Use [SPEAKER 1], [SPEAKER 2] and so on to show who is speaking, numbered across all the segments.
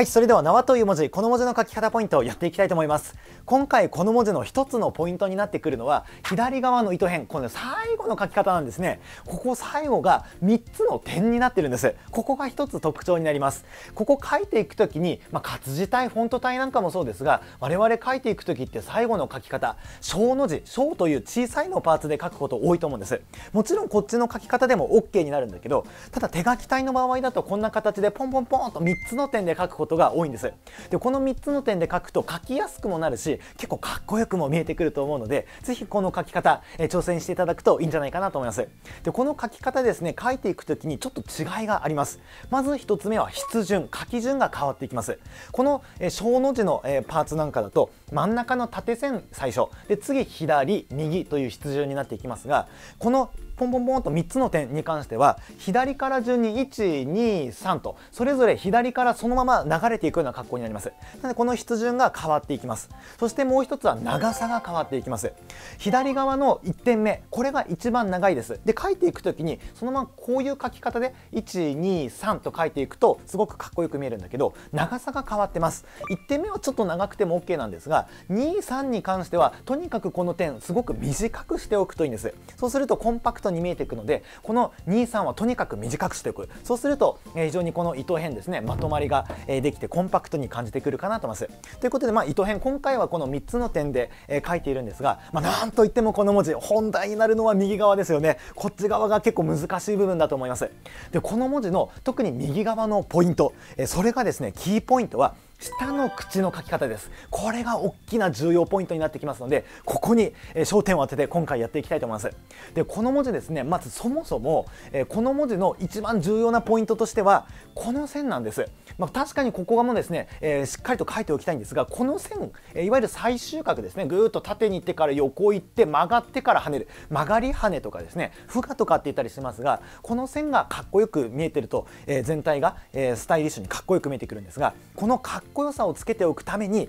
[SPEAKER 1] はい、それでは縄という文字、この文字の書き方ポイントをやっていきたいと思います。今回この文字の一つのポイントになってくるのは、左側の糸辺、この最後の書き方なんですね。ここ最後が3つの点になってるんです。ここが一つ特徴になります。ここ書いていくときに、まあ、活字体、フォント体なんかもそうですが、我々書いていくときって最後の書き方、小の字、小という小さいのパーツで書くこと多いと思うんです。もちろんこっちの書き方でも OK になるんだけど、ただ手書き体の場合だとこんな形でポンポンポンと3つの点で書くことことが多いんですでこの3つの点で書くと書きやすくもなるし結構かっこよくも見えてくると思うので是非この書き方、え挑戦していただくといいんじゃないかなと思いますでこの書き方ですね書いていく時にちょっと違いがありますまず1つ目は筆順書き順が変わっていきますこの、え小の字の、えパーツなんかだと真ん中の縦線最初で次左右という筆順になっていきますがこのポンポンポンと3つの点に関しては左から順に123とそれぞれ左からそのまま流れていくような格好になりますなのでこの筆順が変わっていきますそしてもう一つは長さが変わっていきます左側の1点目これが一番長いですで書いていく時にそのままこういう書き方で123と書いていくとすごくかっこよく見えるんだけど長さが変わってます1点目はちょっと長くても OK なんですが23に関してはとにかくこの点すごく短くしておくといいんですそうするとコンパクト後に見えていくのでこの23はとにかく短くしておくそうすると、えー、非常にこの糸編ですねまとまりが、えー、できてコンパクトに感じてくるかなと思います。ということで、まあ、糸編今回はこの3つの点で、えー、書いているんですが、まあ、なんといってもこの文字本題になるのは右側ですよねこっち側が結構難しい部分だと思います。でこの文字の特に右側のポイント、えー、それがですねキーポイントは下の口の書き方ですこれが大きな重要ポイントになってきますのでここに焦点を当てて今回やっていきたいと思いますでこの文字ですねまずそもそもこの文字の一番重要なポイントとしてはこの線なんです、まあ、確かにここがもうですね、えしっかりと書いておきたいんですがこの線いわゆる最終角ですねぐーっと縦に行ってから横行って曲がってから跳ねる曲がり跳ねとかですね負荷とかって言ったりしますがこの線がかっこよく見えてると、え全体が、えスタイリッシュにかっこよく見えてくるんですがこのかっこよさをつけておくために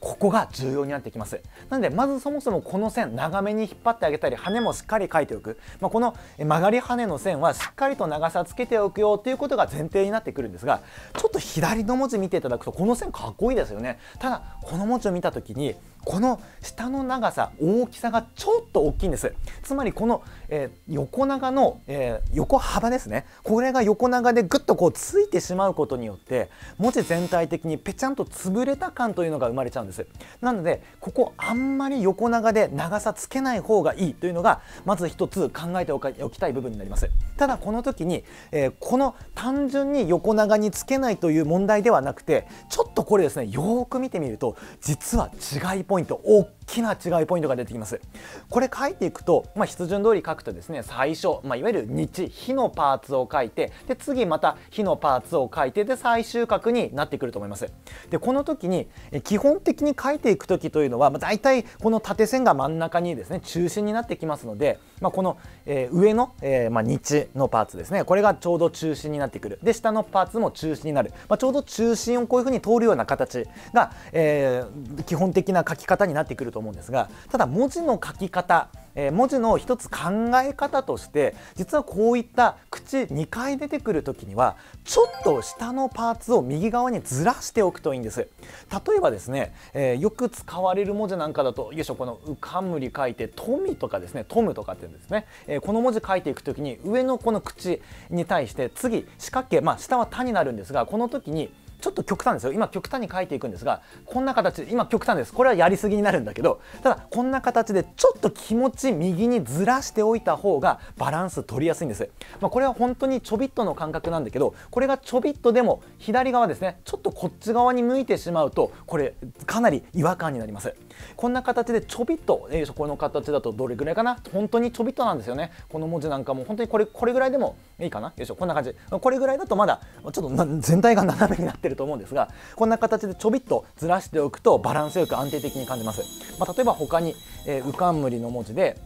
[SPEAKER 1] ここが重要になってきますなのでまずそもそもこの線長めに引っ張ってあげたり羽もしっかり描いておく、まあ、この曲がり羽の線はしっかりと長さつけておくよということが前提になってくるんですがちょっと左の文字見ていただくとこの線かっこいいですよねただこの文字を見た時にこの下の長さ大きさがちょっと大きいんですつまりこの、えー、横長の、えー、横幅ですねこれが横長でぐっとこうついてしまうことによって文字全体的にぺちゃんと潰れた感というのが生まれちゃうんですなのでここあんまり横長で長さつけない方がいいというのがまず一つ考えておきたい部分になりますただこの時に、えー、この単純に横長につけないという問題ではなくてちょっとこれですねよーく見てみると実は違いポイント大きな違いポイントが出てきますこれ書いていくと、まあ、筆順通り書くとですね最初、まあ、いわゆる日日のパーツを書いてで次また火のパーツを書いてで最終角になってくると思いますでこの時に基本的に書いていく時というのは、まあ、大体この縦線が真ん中にですね中心になってきますので、まあ、この、えー、上の、えー、まあ、日のパーツですねこれがちょうど中心になってくるで下のパーツも中心になる、まあ、ちょうど中心をこういうふうに通るような形が、えー、基本的な書き方になってくるると思うんですがただ文字の書き方え文字の一つ考え方として実はこういった口2回出てくる時にはちょっと下のパーツを右側にずらしておくといいんです例えばですね、えよく使われる文字なんかだとよいしょこの「うかむり」書いて「富」とかですね「トム」とかって言うんですね、えこの文字書いていく時に上のこの口に対して次四角形まあ下は「た」になるんですがこの時にちょっと極端ですよ今極端に書いていくんですがこんな形で今極端ですこれはやりすぎになるんだけどただこんな形でちょっと気持ち右にずらしておいた方がバランス取りやすいんです、まあ、これは本当にちょびっとの感覚なんだけどこれがちょびっとでも左側ですねちょっとこっち側に向いてしまうとこれかなり違和感になりますこんな形でちょびっと、えー、この形だとどれぐらいかな本当にちょびっとなんですよねこの文字なんかも本当にこれこれぐらいでもいいかなよいしょこんな感じこれぐらいだとまだちょっと全体が斜めになってるると思うんですがこんな形でちょびっとずらしておくとバランスよく安定的に感じます、まあ、例えば他に、えー、うかんむりの文字で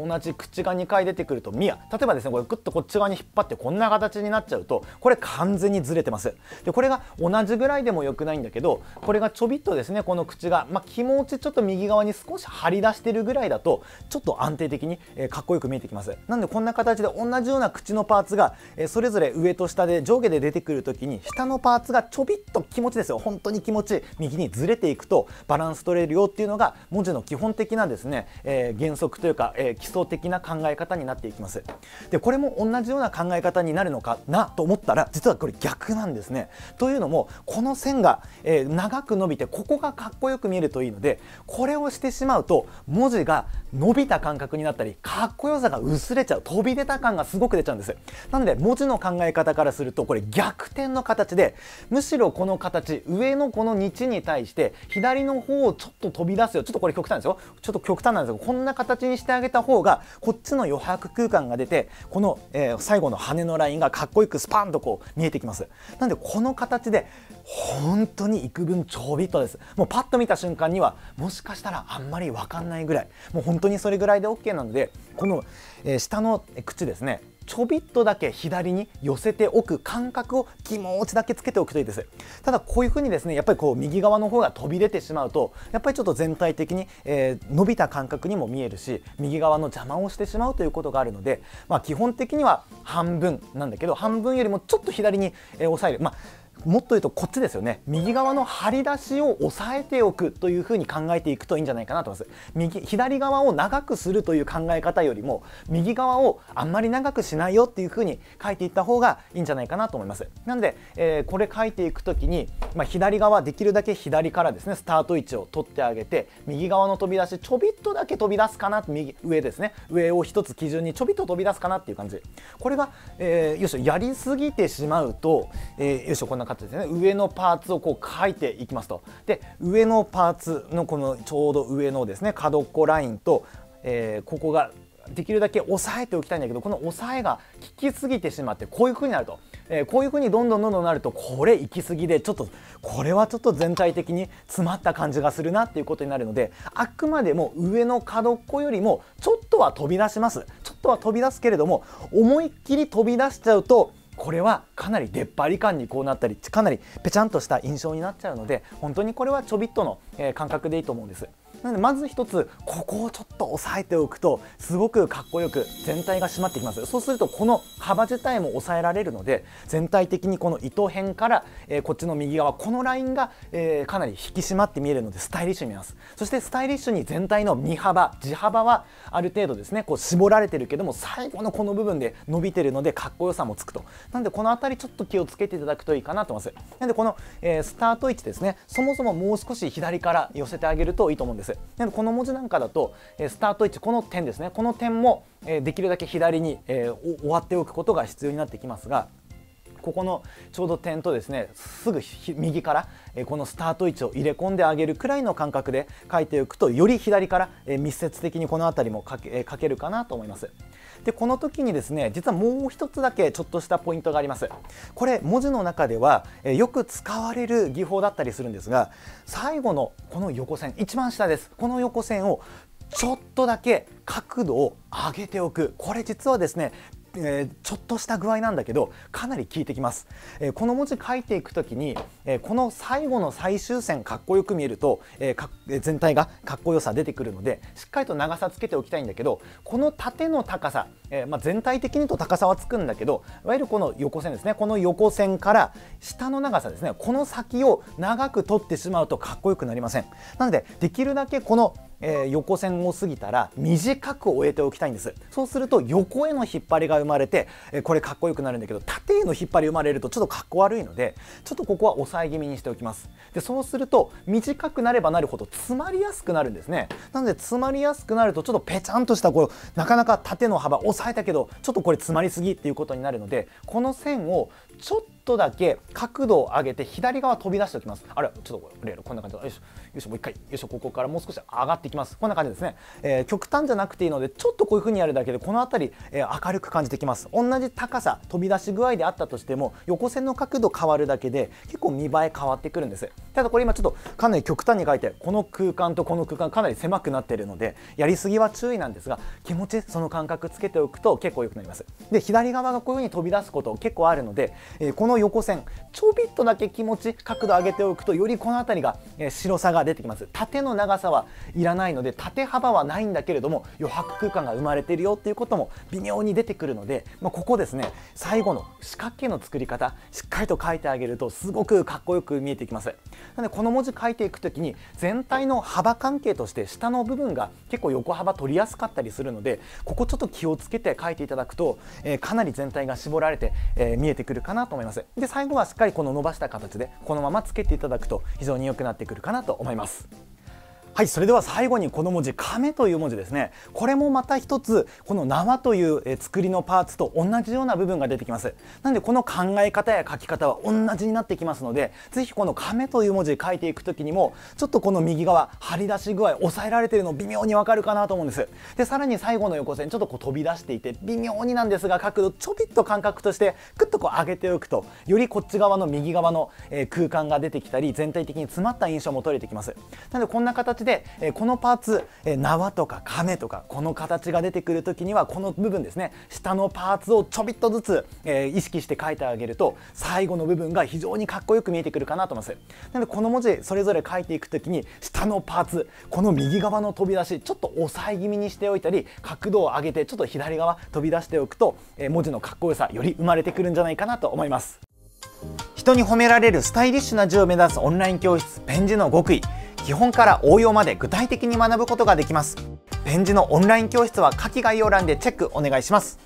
[SPEAKER 1] 同じ口が2回出てくるとミア例えばですねこれグッとこっち側に引っ張ってこんな形になっちゃうとこれ完全にずれてますでこれが同じぐらいでもよくないんだけどこれがちょびっとですねこの口が、まあ、気持ちちょっと右側に少し張り出してるぐらいだとちょっと安定的に、えー、かっこよく見えてきますなんでこんな形で同じような口のパーツが、えー、それぞれ上と下で上下で出てくる時に下のパーツがちょびっと気持ちですよ本当に気持ち右にずれていくとバランス取れるよっていうのが文字の基本的なですね、えー、原則というか、えー基礎的な考え方になっていきますでこれも同じような考え方になるのかなと思ったら実はこれ逆なんですねというのもこの線が、えー、長く伸びてここがかっこよく見えるといいのでこれをしてしまうと文字が伸びた感覚になったりかっこよさが薄れちゃう飛び出た感がすごく出ちゃうんですなので文字の考え方からするとこれ逆転の形でむしろこの形上のこの日に対して左の方をちょっと飛び出すよちょっとこれ極端ですよちょっと極端なんですけどこんな形にしてあげた方がこっちの余白空間が出てこの、えー、最後の羽のラインがかっこよくスパンとこう見えてきますなんでこの形で本当に幾分ちょびっとですもうパッと見た瞬間にはもしかしたらあんまり分かんないぐらいもう本当当にそれぐらいで OK なのでこの、え下の口ですねちょびっとだけ左に寄せておく感覚を気持ちだけつけておくといいですただこういうふうにですねやっぱりこう右側の方が飛び出てしまうとやっぱりちょっと全体的に、えー、伸びた感覚にも見えるし右側の邪魔をしてしまうということがあるので、まあ、基本的には半分なんだけど半分よりもちょっと左に、えー、抑えるまあもっと言うとこっちですよね右側の張り出しを押さえておくというふうに考えていくといいんじゃないかなと思います右左側を長くするという考え方よりも右側をあんまり長くしないよっていうふうに書いていった方がいいんじゃないかなと思いますなので、えー、これ書いていく時に、まあ、左側できるだけ左からですねスタート位置を取ってあげて右側の飛び出しちょびっとだけ飛び出すかな右上ですね上を一つ基準にちょびっと飛び出すかなっていう感じこれが、えー、よいしょやりすぎてしまうと、えー、よいしょこんな形あとですね上のパーツをこう書いていきますとで上のパーツのこのちょうど上のですね角っこラインと、えー、ここができるだけ押さえておきたいんだけどこの押さえが効きすぎてしまってこういう風になると、えー、こういう風にどんどんどんどんなるとこれ行き過ぎでちょっとこれはちょっと全体的に詰まった感じがするなっていうことになるのであくまでも上の角っこよりもちょっとは飛び出しますちょっとは飛び出すけれども思いっきり飛び出しちゃうとこれはかなり出っ張り感にこうなったりかなりぺちゃんとした印象になっちゃうので本当にこれはちょびっとの感覚でいいと思うんです。なのでまず一つここをちょっと押さえておくとすごくかっこよく全体が締まってきますそうするとこの幅自体も抑えられるので全体的にこの糸辺から、えー、こっちの右側このラインが、えー、かなり引き締まって見えるのでスタイリッシュに見えますそしてスタイリッシュに全体の身幅地幅はある程度ですねこう絞られてるけども最後のこの部分で伸びてるのでかっこよさもつくとなんでこの辺りちょっと気をつけていただくといいかなと思いますなんでこの、えー、スタート位置ですねそもそももう少し左から寄せてあげるといいと思うんです。なのでこの文字なんかだと、えスタート位置この点ですねこの点も、えできるだけ左に、え終わっておくことが必要になってきますが。ここのちょうど点とですねすぐ右からこのスタート位置を入れ込んであげるくらいの感覚で書いておくとより左から密接的にこの辺りも書けるかなと思います。でこの時にですね実はもう一つだけちょっとしたポイントがありますこれ文字の中ではよく使われる技法だったりするんですが最後のこの横線一番下ですこの横線をちょっとだけ角度を上げておくこれ実はですねえー、ちょっとした具合なんだけどかなり効いてきます、えー、この文字書いていく時に、えー、この最後の最終線かっこよく見えると、えー、か全体がかっこよさ出てくるのでしっかりと長さつけておきたいんだけどこの縦の高さ、えまあ、全体的にと高さはつくんだけどいわゆるこの横線ですねこの横線から下の長さですねこの先を長く取ってしまうとかっこよくなりませんなのでできるだけこのえー、横線を過ぎたら短く終えておきたいんですそうすると横への引っ張りが生まれて、えー、これかっこよくなるんだけど縦への引っ張り生まれるとちょっとかっこ悪いのでちょっとここは抑え気味にしておきますでそうすると短くなればなるほど詰まりやすくなるんですねなので詰まりやすくなるとちょっとぺちゃんとしたこうなかなか縦の幅抑えたけどちょっとこれ詰まりすぎっていうことになるのでこの線をちょっとだけ角度を上げて左側飛び出しておきますあれちょっとこれやるこんな感じでよいしょよいしょもう一回よいしょここからもう少し上がっていきますこんな感じですね、えー、極端じゃなくていいのでちょっとこういう風にやるだけでこの辺り、えー、明るく感じてきます同じ高さ飛び出し具合であったとしても横線の角度変わるだけで結構見栄え変わってくるんですただこれ今ちょっとかなり極端に書いてこの空間とこの空間かなり狭くなっているのでやりすぎは注意なんですが気持ちその感覚つけておくと結構良くなりますで左側がこういう風に飛び出すこと結構あるのでえこの横線ちょびっとだけ気持ち角度上げておくとよりこの辺りが、え白さが出てきます縦の長さはいらないので縦幅はないんだけれども余白空間が生まれてるよっていうことも微妙に出てくるので、まあ、ここですね最後の四角形の作り方しっかりと書いてあげるとすごくかっこよく見えてきますなのでこの文字書いていく時に全体の幅関係として下の部分が結構横幅取りやすかったりするのでここちょっと気をつけて書いていただくと、えー、かなり全体が絞られて、えー、見えてくるかなかなと思いますで最後はしっかりこの伸ばした形でこのままつけていただくと非常に良くなってくるかなと思いますはいそれでは最後にこの文字「亀」という文字ですねこれもまた一つこの「縄」という作りのパーツと同じような部分が出てきますなのでこの考え方や書き方は同じになってきますので是非この「亀」という文字書いていく時にもちょっとこの右側張り出し具合抑えられてるの微妙にわかるかなと思うんですでさらに最後の横線ちょっとこう飛び出していて微妙になんですが角度ちょびっと感覚としてクッとこう上げておくとよりこっち側の右側の空間が出てきたり全体的に詰まった印象も取れてきますなのでこんな形で、えこのパーツ、え縄とか亀とかこの形が出てくる時にはこの部分ですね下のパーツをちょびっとずつ、え意識して書いてあげると最後の部分が非常にかっこよく見えてくるかなと思いますなのでこの文字それぞれ書いていく時に下のパーツこの右側の飛び出しちょっと押さえ気味にしておいたり角度を上げてちょっと左側飛び出しておくと、え文字のかっこよさより生まれてくるんじゃないかなと思います人に褒められるスタイリッシュな字を目指すオンライン教室ペン字の極意基本から応用まで具体的に学ぶことができますペン字のオンライン教室は下記概要欄でチェックお願いします